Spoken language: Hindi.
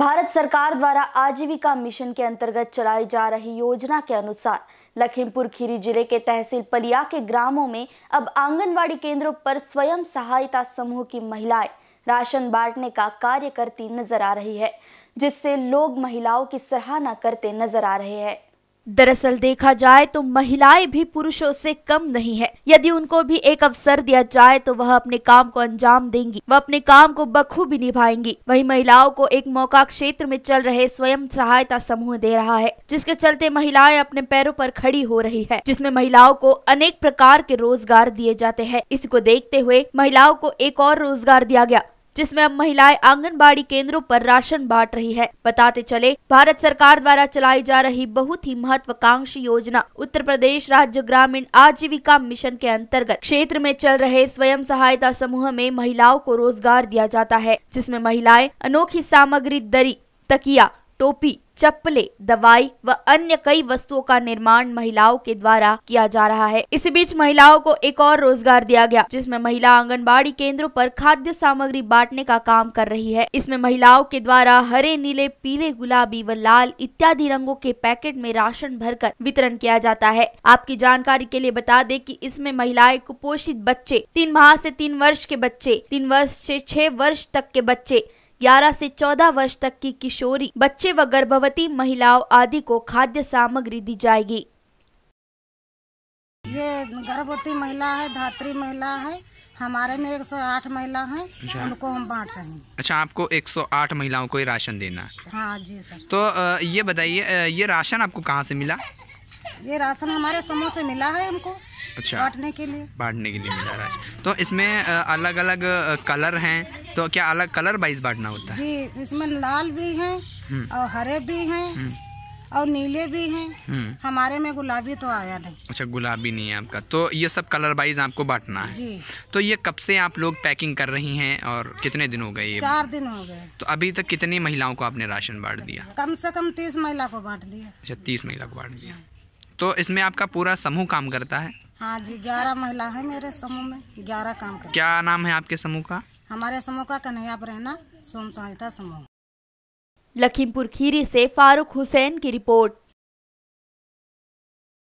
भारत सरकार द्वारा आजीविका मिशन के अंतर्गत चलाई जा रही योजना के अनुसार लखीमपुर खीरी जिले के तहसील पलिया के ग्रामों में अब आंगनवाड़ी केंद्रों पर स्वयं सहायता समूह की महिलाएं राशन बांटने का कार्य करती नजर आ रही है जिससे लोग महिलाओं की सराहना करते नजर आ रहे हैं दरअसल देखा जाए तो महिलाएं भी पुरुषों से कम नहीं है यदि उनको भी एक अवसर दिया जाए तो वह अपने काम को अंजाम देंगी वह अपने काम को बखूबी निभाएंगी वही महिलाओं को एक मौका क्षेत्र में चल रहे स्वयं सहायता समूह दे रहा है जिसके चलते महिलाएं अपने पैरों पर खड़ी हो रही है जिसमे महिलाओं को अनेक प्रकार के रोजगार दिए जाते हैं इसको देखते हुए महिलाओं को एक और रोजगार दिया गया जिसमें अब महिलाएं आंगनबाड़ी केंद्रों पर राशन बांट रही है बताते चले भारत सरकार द्वारा चलाई जा रही बहुत ही महत्वाकांक्षी योजना उत्तर प्रदेश राज्य ग्रामीण आजीविका मिशन के अंतर्गत क्षेत्र में चल रहे स्वयं सहायता समूह में महिलाओं को रोजगार दिया जाता है जिसमे महिलाएं अनोखी सामग्री दरी तकिया टोपी चप्पलें दवाई व अन्य कई वस्तुओं का निर्माण महिलाओं के द्वारा किया जा रहा है इसी बीच महिलाओं को एक और रोजगार दिया गया जिसमें महिला आंगनबाड़ी केंद्रों पर खाद्य सामग्री बांटने का काम कर रही है इसमें महिलाओं के द्वारा हरे नीले पीले गुलाबी व लाल इत्यादि रंगों के पैकेट में राशन भर वितरण किया जाता है आपकी जानकारी के लिए बता दे की इसमें महिलाएं कुपोषित बच्चे तीन माह ऐसी तीन वर्ष के बच्चे तीन वर्ष ऐसी छह वर्ष तक के बच्चे 11 से 14 वर्ष तक की किशोरी बच्चे व गर्भवती महिलाओं आदि को खाद्य सामग्री दी जाएगी ये गर्भवती महिला है धात्री महिला है हमारे में 108 महिला है अच्छा। उनको हम बांट रहे हैं अच्छा आपको 108 महिलाओं को ये राशन देना है हाँ जी सर तो ये बताइए ये राशन आपको कहाँ से मिला ये राशन हमारे समूह से मिला है हमको अच्छा बांटने के लिए बांटने के लिए मिला राशन तो इसमें अलग अलग कलर हैं तो क्या अलग कलर वाइज बांटना होता है जी इसमें लाल भी है हम्म। और हरे भी है हम्म। और नीले भी हैं हम्म। हमारे में गुलाबी तो आया नहीं अच्छा गुलाबी नहीं है आपका तो ये सब कलर वाइज आपको बांटना है जी तो ये कब से आप लोग पैकिंग कर रही हैं और कितने दिन हो गए ये चार दिन हो गए तो अभी तक कितनी महिलाओं को आपने राशन बांट दिया कम से कम तीस महिला को बांट दिया अच्छा तीस महिला को बांट दिया तो इसमें आपका पूरा समूह काम करता है हाँ जी ग्यारह महिला है मेरे समूह में ग्यारह काम कर क्या नाम है आपके समूह का हमारे समूह का कन्हैया रहना सोम सहायता समूह लखीमपुर खीरी से फारूक हुसैन की रिपोर्ट